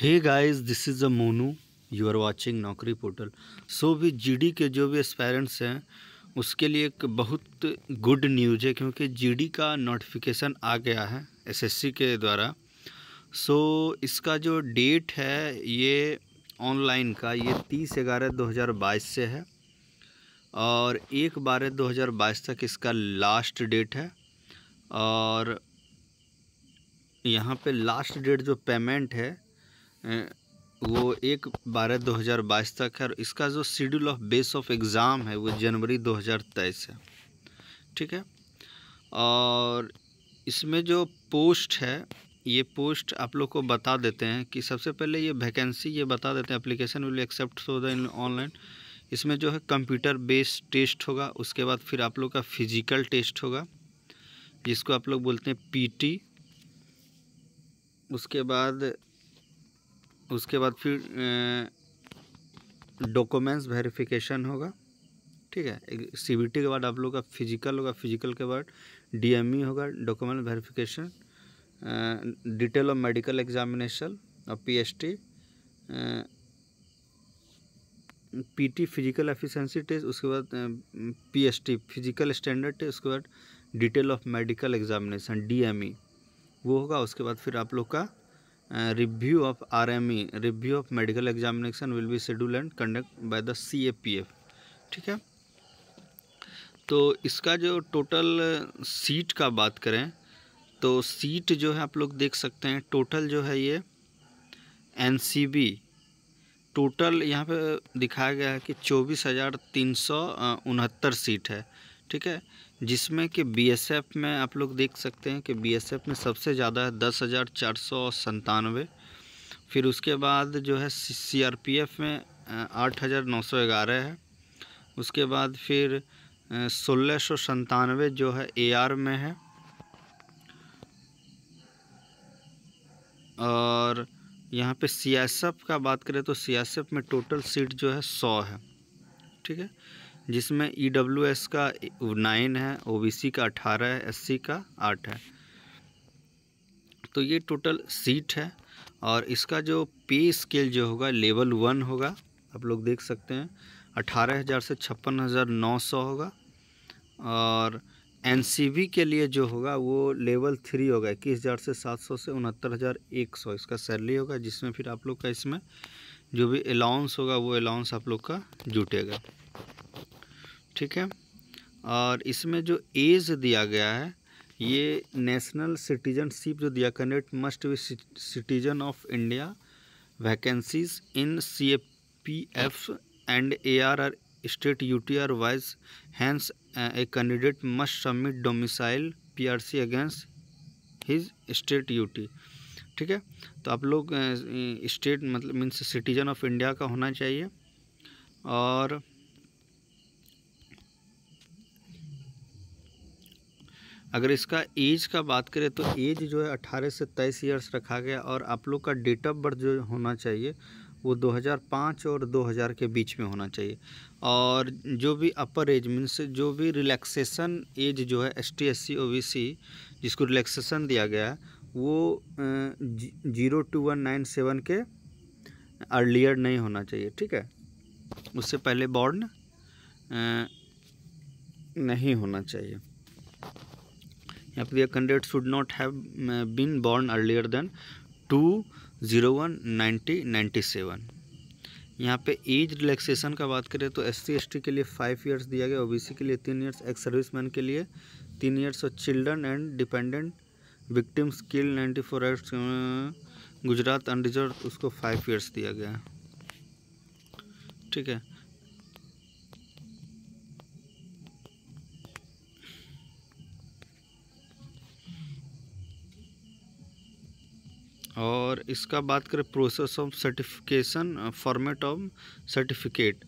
hey guys this is a Monu you are watching Naukri portal so भी GD के जो भी एस्पायरेंट्स हैं उसके लिए एक बहुत गुड न्यूज है क्योंकि जीडी का नोटिफिकेशन आ गया है एसएससी के द्वारा सो so, इसका जो डेट है ये ऑनलाइन का ये तीस ग्यारह दो हज़ार बाईस से है और एक बारह दो हज़ार बाईस तक इसका लास्ट डेट है और यहाँ पे लास्ट डेट जो पेमेंट है वो एक बारह दो हज़ार बाईस तक है और इसका जो schedule of base of exam है वो जनवरी दो हज़ार तेईस है ठीक है और इसमें जो पोस्ट है ये पोस्ट आप लोग को बता देते हैं कि सबसे पहले ये वैकेंसी ये बता देते हैं एप्लीकेशन विल एक्सेप्ट जाए द ऑनलाइन इसमें जो है कंप्यूटर बेस्ड टेस्ट होगा उसके बाद फिर आप लोग का फिजिकल टेस्ट होगा जिसको आप लोग बोलते हैं पीटी उसके बाद उसके बाद फिर डॉक्यूमेंट्स वेरिफिकेशन होगा ठीक है सीबीटी के बाद आप लोग का फिजिकल होगा फिजिकल के बाद डीएमई e होगा document verification detail of medical examination और PHT PT physical efficiency test उसके बाद टी फिजिकल स्टैंडर्ड टेस्ट उसके बाद detail of medical examination DME वो होगा उसके बाद फिर आप लोग का review of RME review of medical examination will be schedule and conduct by the CAPF ठीक है तो इसका जो टोटल सीट uh, का बात करें तो सीट जो है आप लोग देख सकते हैं टोटल जो है ये एनसीबी टोटल यहाँ पे दिखाया गया है कि चौबीस हज़ार तीन सौ uh, उनहत्तर सीट है ठीक है जिसमें कि बीएसएफ में आप लोग देख सकते हैं कि बीएसएफ में सबसे ज़्यादा है दस हज़ार चार सौ संतानवे फिर उसके बाद जो है सीआरपीएफ में आठ हज़ार नौ सौ ग्यारह है उसके बाद फिर सोलह सौ संतानवे जो है एआर में है और यहाँ पे सीएसएफ का बात करें तो सीएसएफ में टोटल सीट जो है सौ है ठीक है जिसमें ई डब्ल्यू एस का नाइन है ओ बी सी का अठारह है एस सी का आठ है तो ये टोटल सीट है और इसका जो पे स्केल जो होगा लेवल वन होगा आप लोग देख सकते हैं अठारह हज़ार से छप्पन हज़ार नौ सौ होगा और एन के लिए जो होगा वो लेवल थ्री होगा इक्कीस हज़ार से सात सौ से उनहत्तर हज़ार एक सौ इसका सैलरी होगा जिसमें फिर आप लोग का इसमें जो भी अलाउंस होगा वो अलाउंस आप लोग का जुटेगा ठीक है और इसमें जो एज दिया गया है ये नेशनल सिटीजनशिप जो दिया candidate must be citizen of India vacancies in C A P F and A R R state U T R wise hence a candidate must submit domicile P R C against his state U T ठीक है तो आप लोग state मतलब means citizen of India का होना चाहिए और अगर इसका एज का बात करें तो एज जो है 18 से तेईस ईयर्स रखा गया और आप लोग का डेट ऑफ बर्थ जो होना चाहिए वो 2005 और 2000 के बीच में होना चाहिए और जो भी अपर एज मीन्स जो भी रिलैक्सेशन एज जो है S T S C O B C जिसको रिलैक्सेशन दिया गया है वो zero two one nine seven के अर्लियर नहीं होना चाहिए ठीक है उससे पहले बॉर्न नहीं होना चाहिए यहाँ पर दिया candidate should not have been born earlier than two zero one ninety ninety seven यहाँ पे एज रिलैक्सेशन का बात करें तो एस सी के लिए फाइव इयर्स दिया गया ओबीसी के लिए तीन इयर्स एक्स सर्विसमैन के लिए तीन इयर्स और children and dependent victims kill ninety four act Gujarat अनडिजर्व उसको फाइव इयर्स दिया गया ठीक है और इसका बात करें process of certification format of certificate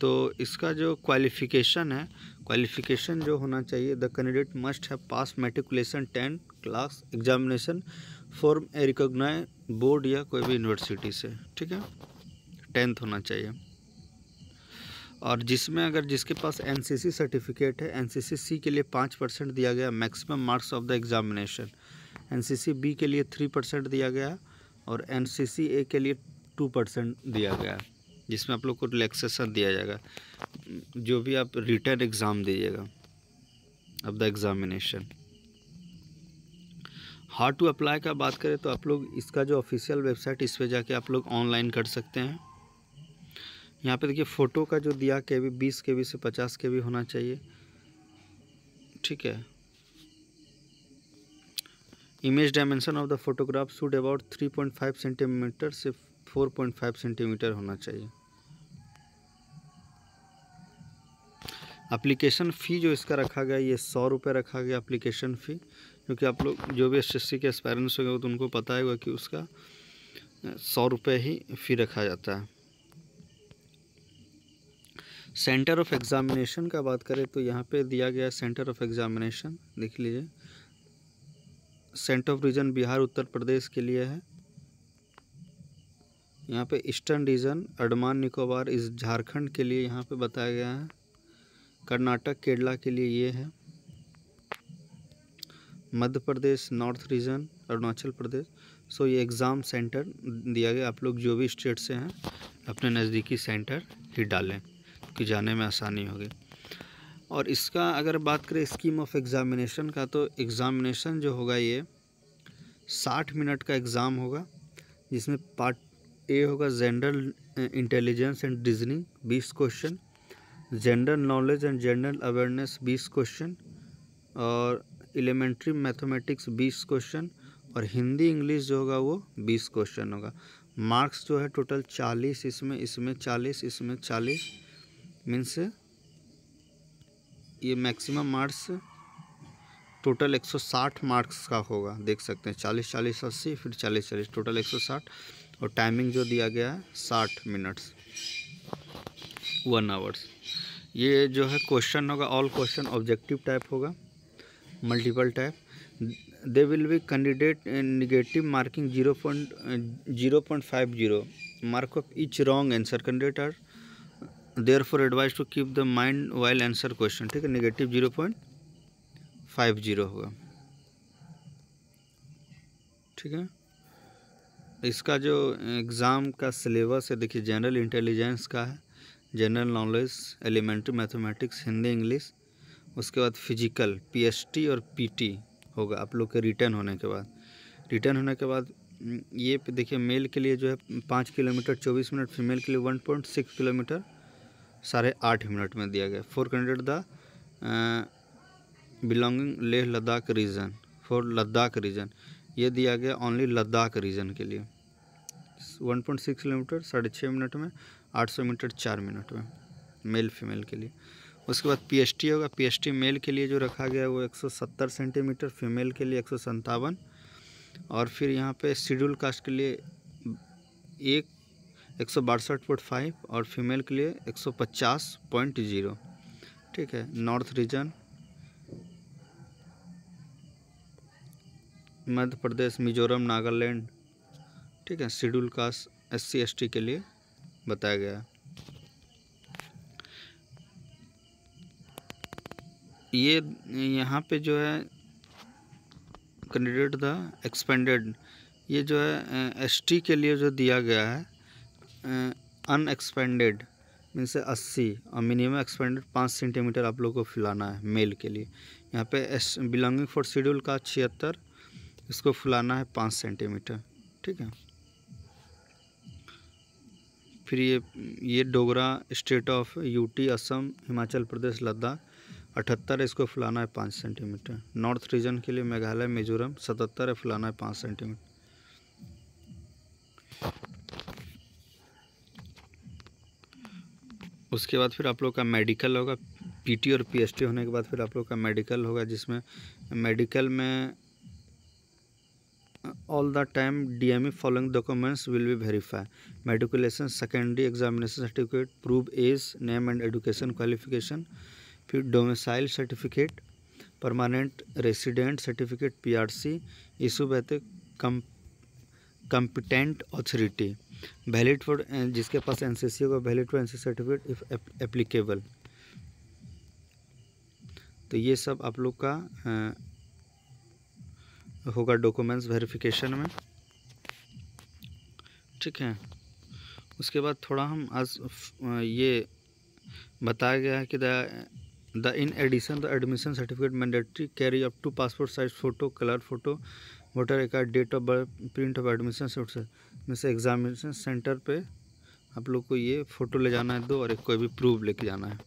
तो इसका जो क्वालिफिकेशन है क्वालिफिकेशन जो होना चाहिए द कैंडिडेट मस्ट है pass matriculation tenth class examination from a recognise board या कोई भी यूनिवर्सिटी से ठीक है टेंथ होना चाहिए और जिसमें अगर जिसके पास एनसीसी सर्टिफिकेट है एनसीसी सी के लिए पाँच परसेंट दिया गया maximum marks of the examination N B के लिए थ्री परसेंट दिया गया और एन ए के लिए टू परसेंट दिया गया जिसमें आप लोग को रिलेक्सेसन दिया जाएगा जो भी आप रिटर्न एग्ज़ाम दीजिएगा अब the examination how to apply का बात करें तो आप लोग इसका जो ऑफिशियल वेबसाइट इस पे जाके आप लोग ऑनलाइन कर सकते हैं यहाँ पे देखिए फ़ोटो का जो दिया के वी बीस के वी से पचास के वी होना चाहिए ठीक है image dimension of the photograph should about three point five centimetre से फोर पॉइंट फाइव सेंटीमीटर होना चाहिए अप्लीकेशन फ़ी जो इसका रखा गया ये सौ रुपये रखा गया एप्लीकेशन फ़ी क्योंकि आप लोग जो भी एस के एस्पेरेंट्स होंगे तो उनको पता होगा कि उसका सौ रुपये ही फ़ी रखा जाता है सेंटर ऑफ एग्ज़ामिनेशन का बात करें तो यहाँ पे दिया गया सेंटर ऑफ एग्ज़ामिनेशन देख लीजिए centre of region Bihar Uttar Pradesh के लिए है यहाँ पे ईस्टर्न रीजन अंडमान निकोबार इस झारखंड के लिए यहाँ पे बताया गया है कर्नाटक केरला के लिए ये है Madhya Pradesh north region Arunachal Pradesh so ये एग्ज़ाम सेंटर दिया गया आप लोग जो भी स्टेट से हैं अपने नज़दीकी सेंटर ही डालें कि जाने में आसानी होगी और इसका अगर बात करें स्कीम ऑफ एग्ज़ामिनेशन का तो एग्ज़ामिनेशन जो होगा ये साठ मिनट का एग्ज़ाम होगा जिसमें पार्ट ए होगा जनरल इंटेलिजेंस एंड डिजनिंग बीस question general knowledge and general awareness बीस क्वेश्चन और एलिमेंट्री मैथमेटिक्स बीस क्वेश्चन और हिंदी इंग्लिश जो होगा वो बीस क्वेश्चन होगा मार्क्स जो है टोटल चालीस इसमें इसमें चालीस इसमें चालीस मीन्स ये मैक्सिमम मार्क्स टोटल 160 मार्क्स का होगा देख सकते हैं 40 40 अस्सी फिर 40 40 टोटल 160 और टाइमिंग जो दिया गया है 60 मिनट्स वन आवर्स ये जो है क्वेश्चन होगा ऑल क्वेश्चन ऑब्जेक्टिव टाइप होगा multiple type they will be candidate negative marking zero point zero point five zero mark of each wrong answer candidate are therefore advise to keep the mind while answer question ठीक है negative zero point five zero होगा ठीक है इसका जो exam का syllabus है देखिए जनरल इंटेलिजेंस का है general knowledge elementary mathematics Hindi English उसके बाद फिजिकल पीएसटी और पीटी होगा आप लोग के रिटर्न होने के बाद रिटर्न होने के बाद ये देखिए मेल के लिए जो है पाँच किलोमीटर चौबीस मिनट फीमेल के लिए वन पॉइंट सिक्स किलोमीटर साढ़े आठ मिनट में दिया गया for candidate the belonging Leh Ladakh region for Ladakh region ये दिया गया ओनली लद्दाख रीजन के लिए 1.6 किलोमीटर साढ़े छः मिनट में 800 मीटर चार मिनट में मेल फीमेल के लिए उसके बाद पीएचटी होगा पीएचटी मेल के लिए जो रखा गया वो 170 सेंटीमीटर फीमेल के लिए एक और फिर यहाँ पे शेड्यूल कास्ट के लिए एक एक सौ बासठ पॉइंट फाइव और फीमेल के लिए एक सौ पचास पॉइंट जीरो ठीक है नॉर्थ रीजन मध्य प्रदेश मिजोरम नागालैंड ठीक है schedule caste S C S T के लिए बताया गया है ये यहाँ पे जो है कैंडिडेट द एक्सपेंडेड ये जो है एसटी के लिए जो दिया गया है अनएक्सपेंडेड मीन से अस्सी और मिनिमम एक्सपेंडेड पाँच सेंटीमीटर आप लोग को फुलाना है मेल के लिए यहाँ पे एस बिलोंगिंग फॉर शेड्यूल का छिहत्तर इसको फुलाना है पाँच सेंटीमीटर ठीक है फिर ये ये Dogra state of UT Assam Himachal Pradesh Ladakh अठहत्तर इसको फुलाना है पाँच सेंटीमीटर नॉर्थ रीजन के लिए मेघालय मिजोरम सतहत्तर है फुलाना है पाँच सेंटीमीटर उसके बाद फिर आप लोग का मेडिकल होगा पीटी और पीएसटी होने के बाद फिर आप लोग का मेडिकल होगा जिसमें मेडिकल में all the time D M E following documents will be verify matriculation secondary examination certificate prove age name and education qualification फिर domicile certificate permanent resident certificate PRC issue by the com competent authority valid for eh, जिसके पास N C C होगा valid for N C certificate if applicable तो ये सब आप लोग का आ, eh, होगा डॉक्यूमेंट्स वेरिफिकेशन में ठीक है उसके बाद थोड़ा हम आज eh, ये बताया गया है कि the the in addition the admission certificate mandatory carry up to passport size photo colour photo voter card date of birth print of admission certificate में से एग्ज़ामिनेशन सेंटर पे आप लोग को ये फ़ोटो ले जाना है दो और एक कोई भी प्रूफ लेके जाना है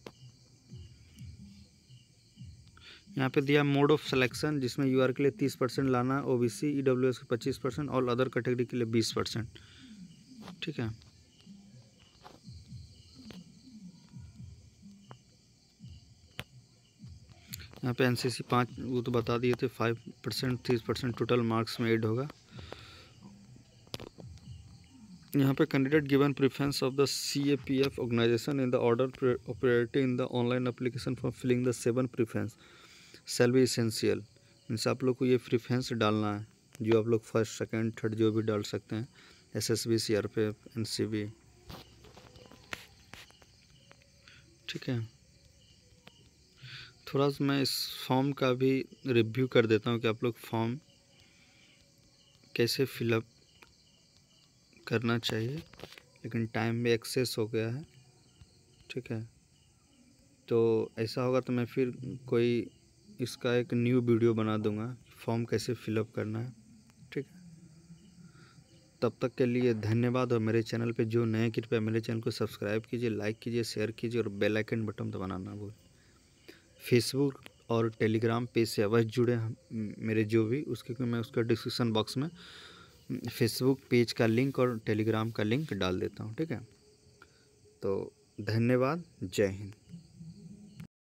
यहाँ पे दिया मोड ऑफ सिलेक्शन जिसमें यूआर के लिए तीस परसेंट लाना O B C E W S के पच्चीस परसेंट और अदर कैटेगरी के लिए बीस परसेंट ठीक है यहाँ पे एनसीसी पाँच वो तो बता दिए थे फाइव परसेंट तीस परसेंट टोटल मार्क्स में एड होगा यहाँ पे candidate given preference of the C A P F organisation in the order operating in the online application for filling the seven preference shall be essential means आप लोग को ये preference डालना है जो आप लोग फर्स्ट सेकेंड थर्ड जो भी डाल सकते हैं S S B C R P F N C B ठीक है थोड़ा सा मैं इस फॉर्म का भी रिव्यू कर देता हूँ कि आप लोग फॉर्म कैसे फिलअप करना चाहिए लेकिन टाइम भी एक्सेस हो गया है ठीक है तो ऐसा होगा तो मैं फिर कोई इसका एक न्यू वीडियो बना दूंगा फॉर्म कैसे फिलअप करना है ठीक है तब तक के लिए धन्यवाद और मेरे चैनल पे जो नए कृपया मेरे चैनल को सब्सक्राइब कीजिए लाइक कीजिए शेयर कीजिए और बेल आइकन बटन दबाना ना भूल फेसबुक और टेलीग्राम पेज से अवश्य जुड़े हम मेरे जो भी उसके मैं उसका डिस्क्रिप्शन बॉक्स में फेसबुक पेज का लिंक और टेलीग्राम का लिंक डाल देता हूँ ठीक है तो धन्यवाद जय हिंद